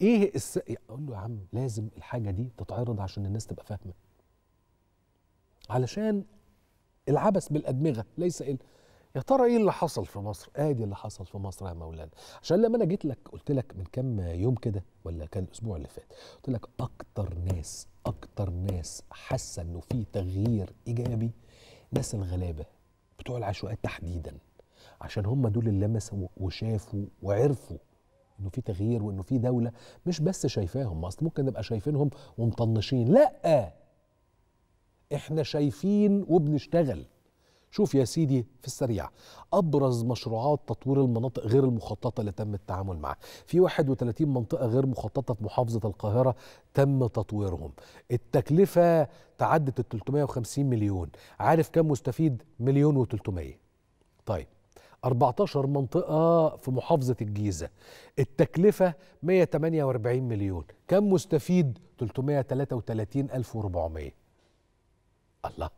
ايه الس... اقول له يا عم لازم الحاجه دي تتعرض عشان الناس تبقى فاهمه علشان العبث بالادمغه ليس إيه يا ترى ايه اللي حصل في مصر؟ ادي اللي حصل في مصر يا مولانا، عشان لما انا جيت لك قلت لك من كام يوم كده ولا كان الاسبوع اللي فات، قلت لك اكتر ناس اكتر ناس حاسه انه في تغيير ايجابي ناس الغلابه بتوع العشوائيات تحديدا عشان هم دول اللي لمسوا وشافوا وعرفوا انه في تغيير وانه في دوله مش بس شايفاهم اصل ممكن نبقى شايفينهم ومطنشين لا احنا شايفين وبنشتغل شوف يا سيدي في السريع ابرز مشروعات تطوير المناطق غير المخططه اللي تم التعامل معها في 31 منطقه غير مخططه في محافظه القاهره تم تطويرهم التكلفه تعدت ال 350 مليون عارف كم مستفيد مليون و300 طيب 14 منطقة في محافظة الجيزة التكلفة 148 مليون كم مستفيد 333400 الله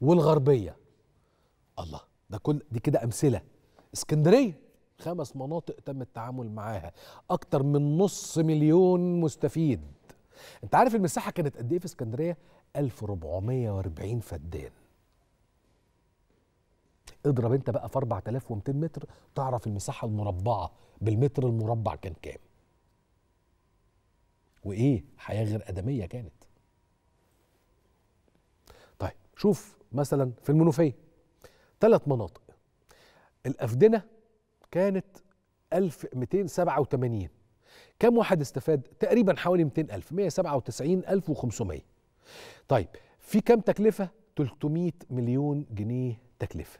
والغربية الله ده كل دي كده أمثلة اسكندرية خمس مناطق تم التعامل معاها أكتر من نص مليون مستفيد أنت عارف المساحة كانت قد إيه في اسكندرية 1440 فدان اضرب انت بقى في 4200 متر تعرف المساحه المربعه بالمتر المربع كان كام وايه حياه غير ادميه كانت طيب شوف مثلا في المنوفيه ثلاث مناطق الافدنه كانت 1287 كم واحد استفاد تقريبا حوالي 200000 197500 طيب في كم تكلفه 300 مليون جنيه تكلفه